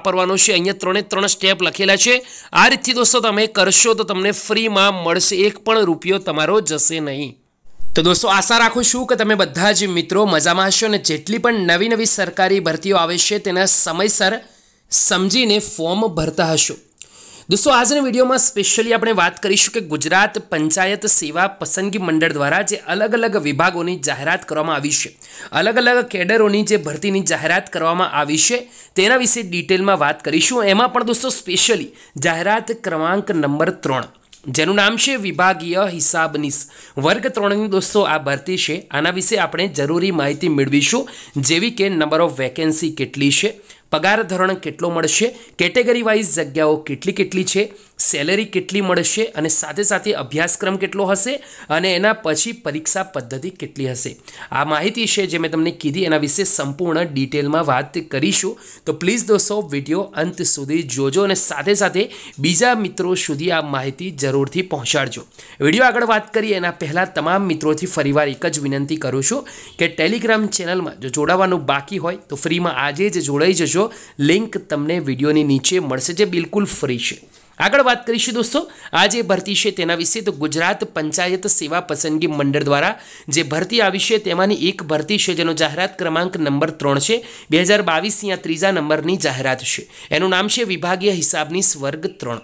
વાપરવાનો છે અહીંયા ત્રણે ત્રણ સ્ટેપ લખેલા છે આ રીતથી દોસ્તો તમે કરશો તો તમને ફ્રીમાં મળશે એક પણ રૂપિયો તમારો જશે નહીં તો દોસ્તો આશા રાખું છું કે તમે બધા જ મિત્રો મજામાં હશો અને જેટલી પણ નવી નવી સરકારી ભરતીઓ આવે છે તેના સમયસર સમજીને ફોર્મ ભરતા હશો દોસ્તો આજના વિડીયોમાં સ્પેશિયલી આપણે વાત કરીશું કે ગુજરાત પંચાયત સેવા પસંદગી મંડળ દ્વારા જે અલગ અલગ વિભાગોની જાહેરાત કરવામાં આવી છે અલગ અલગ કેડરોની જે ભરતીની જાહેરાત કરવામાં આવી છે તેના વિશે ડિટેલમાં વાત કરીશું એમાં પણ દોસ્તો સ્પેશિયલી જાહેરાત ક્રમાંક નંબર ત્રણ જેનું નામ છે વિભાગીય હિસાબની વર્ગ ત્રણની દોસ્તો આ ભરતી છે આના વિશે આપણે જરૂરી માહિતી મેળવીશું જેવી કે નંબર ઓફ વેકેન્સી કેટલી છે પગાર ધોરણ કેટલો મળશે કેટેગરી વાઇઝ જગ્યાઓ કેટલી કેટલી છે સેલેરી કેટલી મળશે અને સાથે સાથે અભ્યાસક્રમ કેટલો હશે અને એના પછી પરીક્ષા પદ્ધતિ કેટલી હશે આ માહિતી છે જે મેં તમને કીધી એના વિશે સંપૂર્ણ ડિટેલમાં વાત કરીશું તો પ્લીઝ દોસ્તો વિડીયો અંત સુધી જોજો અને સાથે સાથે બીજા મિત્રો સુધી આ માહિતી જરૂરથી પહોંચાડજો વિડીયો આગળ વાત કરીએ એના પહેલાં તમામ મિત્રોથી ફરીવાર એક જ વિનંતી કરું છું કે ટેલિગ્રામ ચેનલમાં જો જોડાવાનું બાકી હોય તો ફ્રીમાં આજે જ જોડાઈ જજો લિંક તમને વિડીયોની નીચે મળશે જે બિલકુલ ફ્રી છે આગળ વાત કરીશું દોસ્તો આ જે ભરતી છે તેના વિશે તો ગુજરાત પંચાયત સેવા પસંદગી મંડળ દ્વારા જે ભરતી આવી છે તેમાંની એક ભરતી છે જેનો જાહેરાત ક્રમાંક નંબર ત્રણ છે બે હજાર બાવીસની આ ત્રીજા નંબરની જાહેરાત છે એનું નામ છે વિભાગીય હિસાબની સ્વર્ગ ત્રણ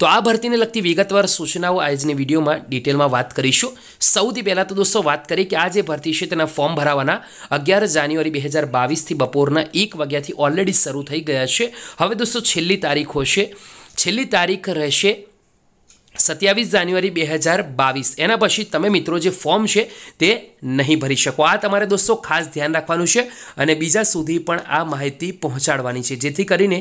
તો આ ભરતીને લગતી વિગતવાર સૂચનાઓ આજની વિડીયોમાં ડિટેલમાં વાત કરીશું સૌથી પહેલાં તો દોસ્તો વાત કરીએ કે આ જે ભરતી છે તેના ફોર્મ ભરાવાના અગિયાર જાન્યુઆરી બે હજાર બાવીસથી બપોરના એક વાગ્યાથી ઓલરેડી શરૂ થઈ ગયા છે હવે દોસ્તો છેલ્લી તારીખો છે છેલ્લી તારીખ રહેશે સત્યાવીસ જાન્યુઆરી બે હજાર બાવીસ એના પછી તમે મિત્રો જે ફોર્મ છે તે નહીં ભરી શકો આ તમારે દોસ્તો ખાસ ધ્યાન રાખવાનું છે અને બીજા સુધી પણ આ માહિતી પહોંચાડવાની છે જેથી કરીને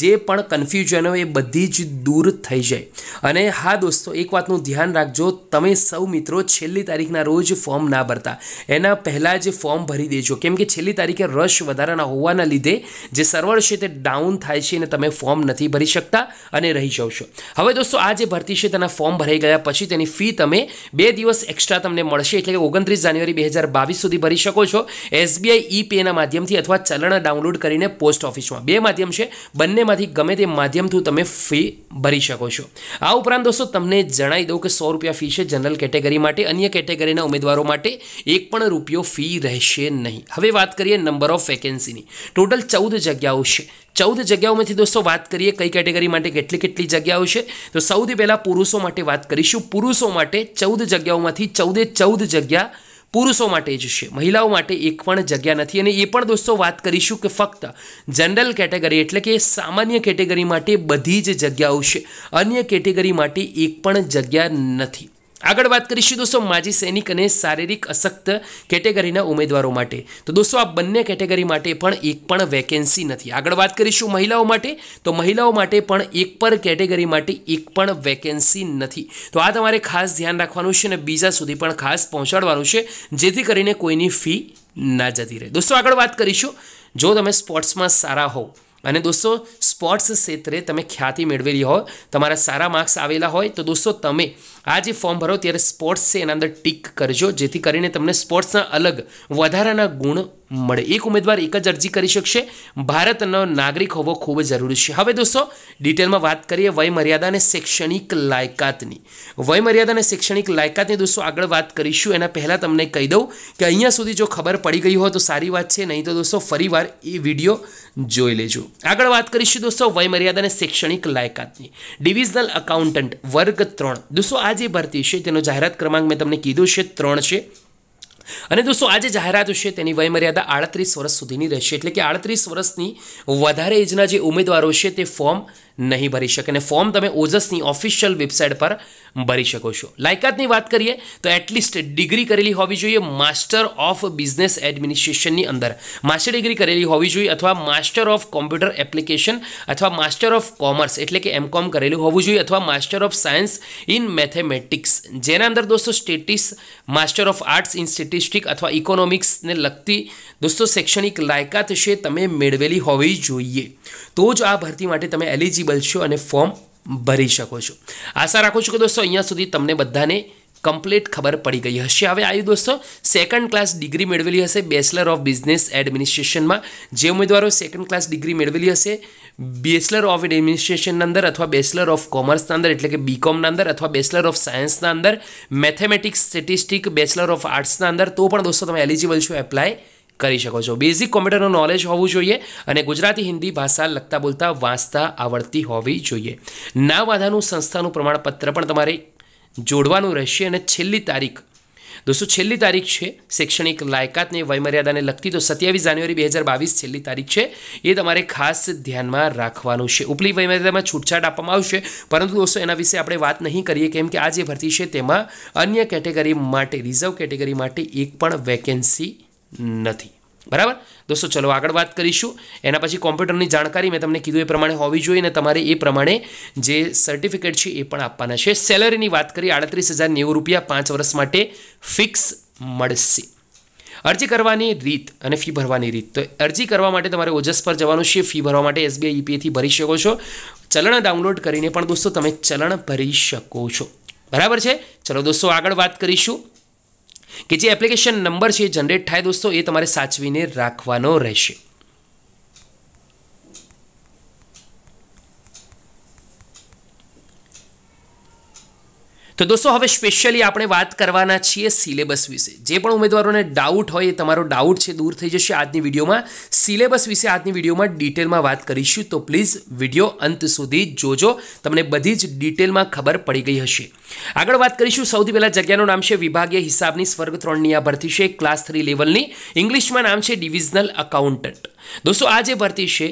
જે પણ કન્ફ્યુઝન હોય એ બધી જ દૂર થઈ જાય અને હા દોસ્તો એક વાતનું ધ્યાન રાખજો તમે સૌ મિત્રો છેલ્લી તારીખના રોજ ફોર્મ ના ભરતા એના પહેલાં જ ફોર્મ ભરી દેજો કેમ કે છેલ્લી તારીખે રશ વધારાના હોવાના લીધે જે સર્વર છે તે ડાઉન થાય છે અને તમે ફોર્મ નથી ભરી શકતા અને રહી જાઓ છો હવે દોસ્તો આ જે ભરતી છે તેના પરીક્ષાના ફોર્મ ભરાઈ ગયા પછી તેની ફી તમે બે દિવસ એક્સ્ટ્રા તમને મળશે એટલે કે ઓગણત્રીસ જાન્યુઆરી બે હજાર બાવીસ સુધી ભરી શકો છો એસબીઆઈ ઈ પેના માધ્યમથી અથવા ચલણ ડાઉનલોડ કરીને પોસ્ટ ઓફિસમાં બે માધ્યમ છે બંનેમાંથી ગમે તે માધ્યમથી તમે ફી ભરી શકો છો આ ઉપરાંત દોસ્તો તમને જણાવી દઉં કે સો રૂપિયા ફી છે જનરલ કેટેગરી માટે અન્ય કેટેગરીના ઉમેદવારો માટે એક પણ રૂપિયો ફી રહેશે નહીં હવે વાત કરીએ નંબર ઓફ વેકેન્સીની ટોટલ ચૌદ જગ્યાઓ છે ચૌદ જગ્યાઓમાંથી દોસ્તો વાત કરીએ કઈ કેટેગરી માટે કેટલી કેટલી જગ્યાઓ છે તો સૌથી પહેલાં પુરુષો માટે વાત કરીશું પુરુષો માટે ચૌદ જગ્યાઓમાંથી ચૌદે ચૌદ જગ્યા પુરુષો માટે જ છે મહિલાઓ માટે એક પણ જગ્યા નથી અને એ પણ દોસ્તો વાત કરીશું કે ફક્ત જનરલ કેટેગરી એટલે કે સામાન્ય કેટેગરી માટે બધી જ જગ્યાઓ છે અન્ય કેટેગરી માટે એક પણ જગ્યા નથી આગળ વાત કરીશું દોસ્તો માજી સૈનિક અને શારીરિક અશક્ત કેટેગરીના ઉમેદવારો માટે તો દોસ્તો આ બંને કેટેગરી માટે પણ એક પણ વેકેન્સી નથી આગળ વાત કરીશું મહિલાઓ માટે તો મહિલાઓ માટે પણ એક પણ કેટેગરી માટે એક પણ વેકેન્સી નથી તો આ તમારે ખાસ ધ્યાન રાખવાનું છે અને બીજા સુધી પણ ખાસ પહોંચાડવાનું છે જેથી કરીને કોઈની ફી ના જતી રહે દોસ્તો આગળ વાત કરીશું જો તમે સ્પોર્ટ્સમાં સારા હોવ અને દોસ્તો સ્પોર્ટ્સ ક્ષેત્રે તમે ખ્યાતિ મેળવેલી હો તમારા સારા માર્ક્સ આવેલા હોય તો દોસ્તો તમે આ જે ફોર્મ ભરો ત્યારે સ્પોર્ટ્સ છે એના અંદર ટીક કરજો જેથી કરીને તમને સ્પોર્ટ્સના અલગ વધારાના ગુણ મળે એક ઉમેદવાર એક જ અરજી કરી શકશે ભારતનો નાગરિક હોવો ખૂબ જરૂરી છે હવે દોસ્તો ડિટેલમાં વાત કરીએ વયમર્યાદા અને શૈક્ષણિક લાયકાતની વયમર્યાદા અને શૈક્ષણિક લાયકાતની દોસ્તો આગળ વાત કરીશું એના પહેલાં તમને કહી દઉં કે અહીંયા સુધી જો ખબર પડી ગઈ હોય તો સારી વાત છે નહીં તો દોસ્તો ફરીવાર એ વિડીયો જોઈ લેજો આગળ વાત કરીશું દોસ્તો વયમર્યાદા અને શૈક્ષણિક લાયકાતની ડિવિઝનલ અકાઉન્ટન્ટ વર્ગ ત્રણ દોસ્તો આ જે ભરતી છે તેનો જાહેરાત ક્રમાંક મેં તમને કીધું છે ત્રણ છે અને દોસ્તો આજે જાહેરાત છે તેની વયમર્યાદા આડત્રીસ વર્ષ સુધીની રહેશે એટલે કે આડત્રીસ વર્ષની વધારે એજના જે ઉમેદવારો છે તે ફોર્મ નહીં ભરી શકે અને ફોર્મ તમે ઓજસની ઓફિશિયલ વેબસાઇટ પર ભરી શકો છો લાયકાતની વાત કરીએ તો એટલીસ્ટ ડિગ્રી કરેલી હોવી જોઈએ માસ્ટર ઓફ બિઝનેસ એડમિનિસ્ટ્રેશનની અંદર માસ્ટર ડિગ્રી કરેલી હોવી જોઈએ અથવા માસ્ટર ઓફ કોમ્પ્યુટર એપ્લિકેશન અથવા માસ્ટર ઓફ કોમર્સ એટલે કે એમકોમ કરેલું હોવું જોઈએ અથવા master of science in mathematics જેના અંદર દોસ્તો statistics master of arts in statistic અથવા ઇકોનોમિક્સને લગતી દોસ્તો શૈક્ષણિક લાયકાત છે તમે મેળવેલી હોવી જોઈએ તો જ આ ભરતી માટે તમે એલિજી એલિજિબલ છો અને ફોર્મ ભરી શકો છો આશા રાખું છું કે દોસ્તો અહીંયા સુધી તમને બધાને કમ્પ્લીટ ખબર પડી ગઈ હશે હવે આવ્યું દોસ્તો સેકન્ડ ક્લાસ ડિગ્રી મેળવેલી હશે બેચલર ઓફ બિઝનેસ એડમિનિસ્ટ્રેશનમાં જે ઉમેદવારો સેકન્ડ ક્લાસ ડિગ્રી મેળવેલી હશે બેચલર ઓફ એડમિનિસ્ટ્રેશનના અંદર અથવા બેચલર ઓફ કોમર્સના અંદર એટલે કે બીકોમના અંદર અથવા બેચલર ઓફ સાયન્સના અંદર મેથેમેટિક્સ સ્ટેટિસ્ટિક બેચલર ઓફ આર્ટ્સના અંદર તો પણ દોસ્તો તમે એલિજિબલ છો એપ્લાય કરી શકો છો બેઝિક કોમ્પ્યુટરનું નોલેજ હોવું જોઈએ અને ગુજરાતી હિન્દી ભાષા લખતા બોલતા વાંચતા આવડતી હોવી જોઈએ ના વાંધાનું સંસ્થાનું પ્રમાણપત્ર પણ તમારે જોડવાનું રહેશે અને છેલ્લી તારીખ દોસ્તો છેલ્લી તારીખ છે શૈક્ષણિક લાયકાતની વયમર્યાદાને લગતી તો સત્યાવીસ જાન્યુઆરી બે હજાર બાવીસ છેલ્લી તારીખ છે એ તમારે ખાસ ધ્યાનમાં રાખવાનું છે ઉપલી વયમર્યાદામાં છૂટછાટ આપવામાં આવશે પરંતુ દોસ્તો એના વિશે આપણે વાત નહીં કરીએ કેમ કે આ જે ભરતી છે તેમાં અન્ય કેટેગરી માટે રિઝર્વ કેટેગરી માટે એક પણ વેકેન્સી નથી બરાબર દોસ્તો ચલો આગળ વાત કરીશું એના પછી કોમ્પ્યુટરની જાણકારી મેં તમને કીધું એ પ્રમાણે હોવી જોઈએ અને તમારે એ પ્રમાણે જે સર્ટિફિકેટ છે એ પણ આપવાના છે સેલરીની વાત કરીએ આડત્રીસ હજાર નેવું રૂપિયા પાંચ વર્ષ માટે ફિક્સ મળશે અરજી કરવાની રીત અને ફી ભરવાની રીત તો અરજી કરવા માટે તમારે ઓજસ પર જવાનું છે ફી ભરવા માટે એસબીઆઈ ઈપીએથી e ભરી શકો છો ચલણ ડાઉનલોડ કરીને પણ દોસ્તો તમે ચલણ ભરી શકો છો બરાબર છે ચલો દોસ્તો આગળ વાત કરીશું કે જે એપ્લિકેશન નંબર છે જનરેટ થાય દોસ્તો એ તમારે સાચવીને રાખવાનો રહેશે તો દોસ્તો હવે સ્પેશિયલી આપણે વાત કરવાના છીએ સિલેબસ વિશે જે પણ ઉમેદવારોને ડાઉટ હોય એ તમારો ડાઉટ છે દૂર થઈ જશે આજની વિડીયોમાં સિલેબસ વિશે આજની વિડીયોમાં ડિટેલમાં વાત કરીશું તો પ્લીઝ વિડીયો અંત સુધી જોજો તમને બધી જ ડિટેલમાં ખબર પડી ગઈ હશે આગળ વાત કરીશું સૌથી પહેલાં જગ્યાનું નામ છે વિભાગીય હિસાબની સ્વર્ગ ત્રણની આ ભરતી છે ક્લાસ થ્રી લેવલની ઇંગ્લિશમાં નામ છે ડિવિઝનલ અકાઉન્ટન્ટ દોસ્તો આ જે ભરતી છે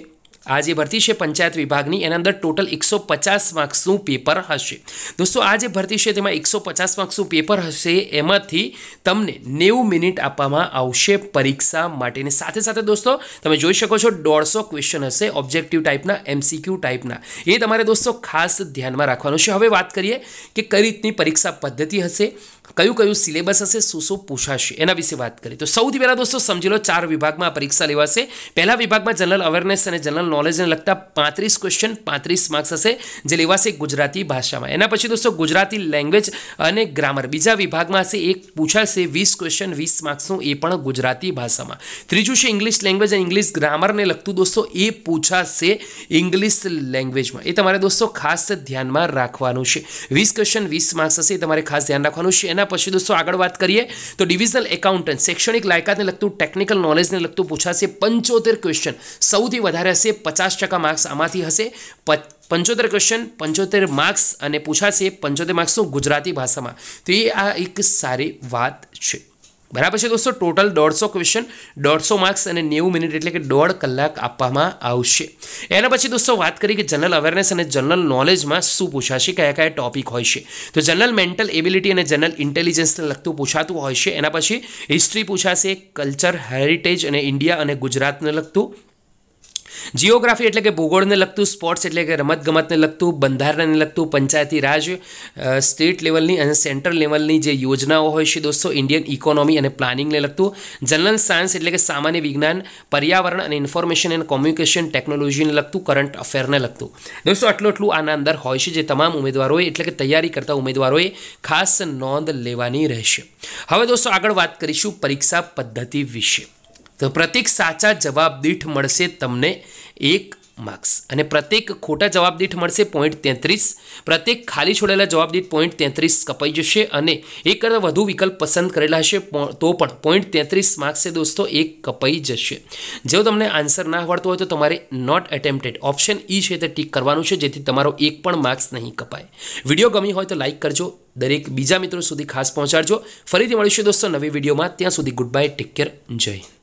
આ જે ભરતી છે પંચાયત વિભાગની એના અંદર ટોટલ એકસો પચાસ માર્ક્સનું પેપર હશે દોસ્તો આ જે ભરતી છે તેમાં એકસો પચાસ માર્ક્સનું પેપર હશે એમાંથી તમને નેવું મિનિટ આપવામાં આવશે પરીક્ષા માટેની સાથે સાથે દોસ્તો તમે જોઈ શકો છો દોઢસો ક્વેશ્ચન હશે ઓબ્જેક્ટિવ ટાઈપના એમસીક્યુ ટાઈપના એ તમારે દોસ્તો ખાસ ધ્યાનમાં રાખવાનું છે હવે વાત કરીએ કે કઈ રીતની પરીક્ષા પદ્ધતિ હશે કયું કયું સિલેબસ હશે શું શું પૂછાશે એના વિશે વાત કરી તો સૌથી પહેલાં દોસ્તો સમજી લો ચાર વિભાગમાં પરીક્ષા લેવાશે પહેલા વિભાગમાં જનરલ અવેરનેસ અને જનરલ નોલેજને લગતા પાંત્રીસ ક્વેશ્ચન પાંત્રીસ માર્ક્સ હશે જે લેવાશે ગુજરાતી ભાષામાં એના પછી દોસ્તો ગુજરાતી લેંગ્વેજ અને ગ્રામર બીજા વિભાગમાં હશે એક પૂછાશે વીસ ક્વેશ્ચન વીસ માર્ક્સનું એ પણ ગુજરાતી ભાષામાં ત્રીજું છે ઇંગ્લિશ લેંગ્વેજ અને ઇંગ્લિશ ગ્રામરને લગતું દોસ્તો એ પૂછાશે ઇંગ્લિશ લેંગ્વેજમાં એ તમારે દોસ્તો ખાસ ધ્યાનમાં રાખવાનું છે વીસ ક્વેશ્ચન વીસ માર્ક્સ હશે એ તમારે ખાસ ધ્યાન રાખવાનું છે એના એના પછી દોસ્તો આગળ વાત કરીએ તો ડિવિઝનલ એકાઉન્ટન્ટ શૈક્ષણિક લાયકાતને લગતું ટેકનિકલ નોલેજને લગતું પૂછાશે પંચોતેર ક્વેશ્ચન સૌથી વધારે હશે પચાસ ટકા માર્ક્સ આમાંથી હશે પંચોતેર ક્વેશ્ચન પંચોતેર માર્ક્સ અને પૂછાશે પંચોતેર માર્ક્સનું ગુજરાતી ભાષામાં તો એ આ એક સારી વાત છે બરાબર છે દોસ્તો ટોટલ દોઢસો ક્વેશ્ચન દોઢસો માર્ક્સ અને નેવું મિનિટ એટલે કે દોઢ કલાક આપવામાં આવશે એના પછી દોસ્તો વાત કરી કે જનરલ અવેરનેસ અને જનરલ નોલેજમાં શું પૂછાશે કયા કયા ટોપિક હોય છે તો જનરલ મેન્ટલ એબિલિટી અને જનરલ ઇન્ટેલિજન્સને લગતું પૂછાતું હોય છે એના પછી હિસ્ટ્રી પૂછાશે કલ્ચર હેરિટેજ અને ઇન્ડિયા અને ગુજરાતને લગતું જીઓગ્રાફી એટલે કે ભૂગોળને લગતું સ્પોર્ટ્સ એટલે કે રમતગમતને લગતું બંધારણને લગતું પંચાયતી રાજ સ્ટેટ લેવલની અને સેન્ટ્રલ લેવલની જે યોજનાઓ હોય છે દોસ્તો ઇન્ડિયન ઇકોનોમી અને પ્લાનિંગને લગતું જનરલ સાયન્સ એટલે કે સામાન્ય વિજ્ઞાન પર્યાવરણ અને ઇન્ફોર્મેશન એન્ડ કોમ્યુનિકેશન ટેકનોલોજીને લગતું કરંટ અફેરને લગતું દોસ્તો આટલું આટલું આના અંદર હોય છે જે તમામ ઉમેદવારોએ એટલે કે તૈયારી કરતા ઉમેદવારોએ ખાસ નોંધ લેવાની રહેશે હવે દોસ્તો આગળ વાત કરીશું પરીક્ષા પદ્ધતિ વિશે તો પ્રતિક સાચા જવાબ દીઠ મળશે તમને એક માર્ક્સ અને પ્રત્યેક ખોટા જવાબ દીઠ મળશે પોઈન્ટ તેત્રીસ પ્રત્યેક ખાલી છોડેલા જવાબ દીઠ પોઈન્ટ તેત્રીસ કપાઈ જશે અને એક કરતાં વધુ વિકલ્પ પસંદ કરેલા હશે તો પણ પોઈન્ટ તેત્રીસ માર્ક્સે દોસ્તો એક કપાઈ જશે જો તમને આન્સર ના આવડતો હોય તો તમારે નોટ એટેમ્પ્ટેડ ઓપ્શન ઈ છે તે ટીક કરવાનું છે જેથી તમારો એક પણ માર્ક્સ નહીં કપાય વિડીયો ગમી હોય તો લાઇક કરજો દરેક બીજા મિત્રો સુધી ખાસ પહોંચાડજો ફરીથી મળીશું દોસ્તો નવી વિડીયોમાં ત્યાં સુધી ગુડ બાય ટેક કેર જય